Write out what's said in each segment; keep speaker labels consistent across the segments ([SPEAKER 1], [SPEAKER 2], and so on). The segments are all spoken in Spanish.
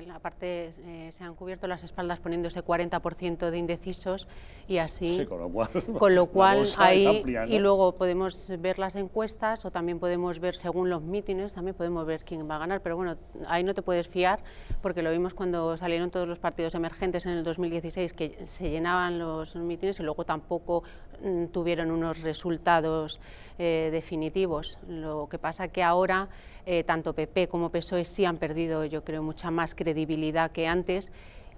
[SPEAKER 1] Aparte, parte eh, se han cubierto las espaldas poniéndose 40% de indecisos y así. con lo cual, Y luego podemos ver las encuestas o también podemos ver, según los mítines, también podemos ver quién va a ganar. Pero bueno, ahí no te puedes fiar porque lo vimos cuando salieron todos los partidos emergentes en el 2016 que se llenaban los mítines y luego tampoco Mm, tuvieron unos resultados eh, definitivos. Lo que pasa que ahora eh, tanto PP como PSOE sí han perdido, yo creo, mucha más credibilidad que antes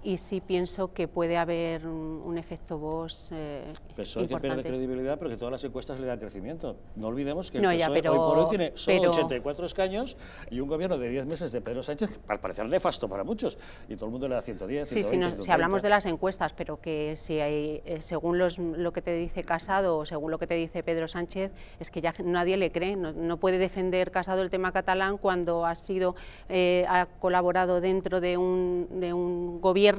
[SPEAKER 1] y sí pienso que puede haber un, efecto voz eh, PSOE que credibilidad
[SPEAKER 2] porque todas las encuestas le dan crecimiento. No olvidemos que el PSOE hoy por hoy tiene solo 84 escaños y un gobierno de 10 meses de Pedro Sánchez, al parecer nefasto para muchos, y todo el mundo le da 110, Sí, si, hablamos de
[SPEAKER 1] las encuestas, pero que si hay, eh, según lo que te dice Casado o según lo que te dice Pedro Sánchez, es que ya nadie le cree, no, puede defender Casado el tema catalán cuando ha sido, eh, ha colaborado dentro de un, de un gobierno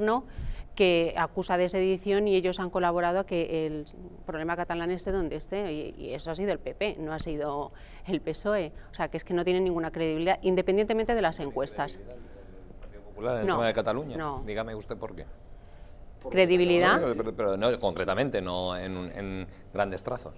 [SPEAKER 1] que acusa de sedición y ellos han colaborado a que el problema catalán esté donde esté y, eso ha sido el PP, no ha sido el PSOE. O sea, que es que no tiene ninguna credibilidad, independientemente de las encuestas.
[SPEAKER 3] tema de Cataluña? No. Dígame usted por qué. ¿Credibilidad? pero, no, concretamente, no en, grandes trazos.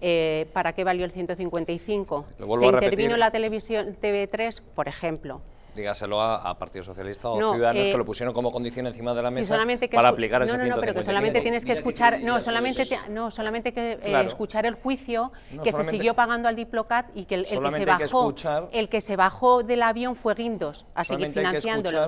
[SPEAKER 1] Eh, ¿Para qué valió el 155? Lo ¿Se a intervino la televisión TV3, por ejemplo?
[SPEAKER 3] Dígaselo a, Partido Socialista o Ciudadanos eh, que lo pusieron como condición encima de la mesa para aplicar ese ese No, no, pero que solamente tienes
[SPEAKER 1] que escuchar, no, solamente no, solamente eh, escuchar el juicio que se siguió pagando al Diplocat y que el, que se bajó, el que se bajó del avión fue Guindos, a seguir financiándolo.